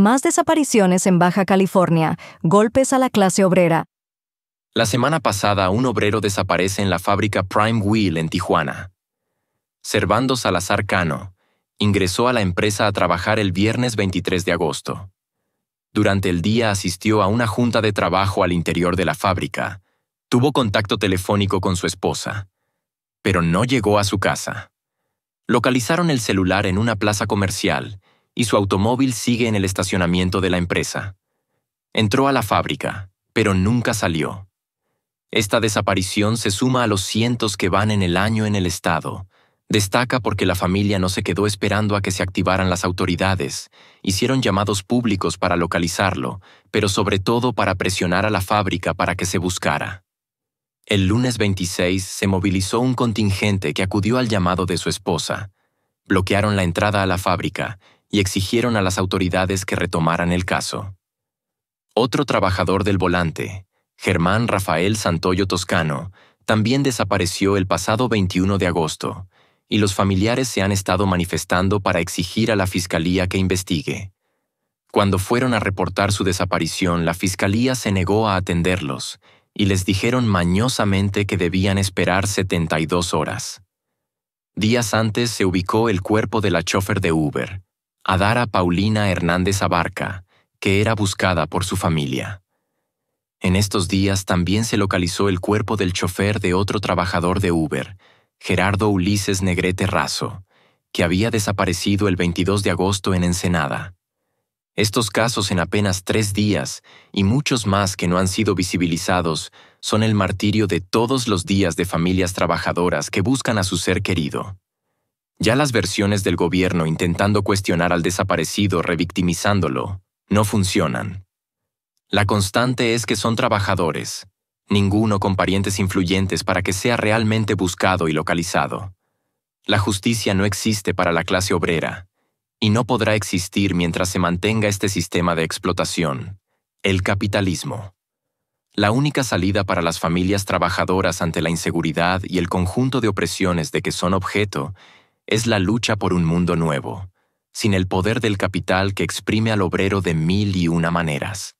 Más desapariciones en Baja California, golpes a la clase obrera. La semana pasada un obrero desaparece en la fábrica Prime Wheel en Tijuana. Servando Salazar Cano, ingresó a la empresa a trabajar el viernes 23 de agosto. Durante el día asistió a una junta de trabajo al interior de la fábrica. Tuvo contacto telefónico con su esposa, pero no llegó a su casa. Localizaron el celular en una plaza comercial y su automóvil sigue en el estacionamiento de la empresa. Entró a la fábrica, pero nunca salió. Esta desaparición se suma a los cientos que van en el año en el estado. Destaca porque la familia no se quedó esperando a que se activaran las autoridades. Hicieron llamados públicos para localizarlo, pero sobre todo para presionar a la fábrica para que se buscara. El lunes 26 se movilizó un contingente que acudió al llamado de su esposa. Bloquearon la entrada a la fábrica y exigieron a las autoridades que retomaran el caso. Otro trabajador del volante, Germán Rafael Santoyo Toscano, también desapareció el pasado 21 de agosto, y los familiares se han estado manifestando para exigir a la Fiscalía que investigue. Cuando fueron a reportar su desaparición, la Fiscalía se negó a atenderlos y les dijeron mañosamente que debían esperar 72 horas. Días antes se ubicó el cuerpo de la chofer de Uber, a dar a Paulina Hernández Abarca, que era buscada por su familia. En estos días también se localizó el cuerpo del chofer de otro trabajador de Uber, Gerardo Ulises Negrete Razo, que había desaparecido el 22 de agosto en Ensenada. Estos casos en apenas tres días y muchos más que no han sido visibilizados son el martirio de todos los días de familias trabajadoras que buscan a su ser querido. Ya las versiones del gobierno intentando cuestionar al desaparecido revictimizándolo no funcionan. La constante es que son trabajadores, ninguno con parientes influyentes para que sea realmente buscado y localizado. La justicia no existe para la clase obrera, y no podrá existir mientras se mantenga este sistema de explotación, el capitalismo. La única salida para las familias trabajadoras ante la inseguridad y el conjunto de opresiones de que son objeto es la lucha por un mundo nuevo, sin el poder del capital que exprime al obrero de mil y una maneras.